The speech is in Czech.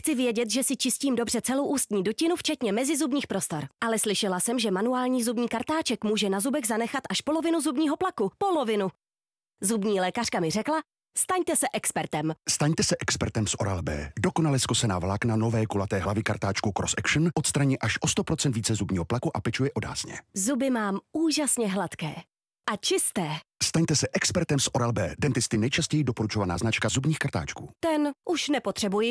Chci vědět, že si čistím dobře celou ústní dutinu, včetně mezizubních prostor. Ale slyšela jsem, že manuální zubní kartáček může na zubek zanechat až polovinu zubního plaku. Polovinu. Zubní lékařka mi řekla, Staňte se expertem. Staňte se expertem z Oral-B. Dokonale zkosená vlákna nové kulaté hlavy kartáčku Cross Action odstraní až o 100% více zubního plaku a pečuje odásně. Zuby mám úžasně hladké. A čisté. Staňte se expertem z Oral-B. Dentisty nejčastěji doporučovaná značka zubních kartáčků. Ten už nepotřebuji.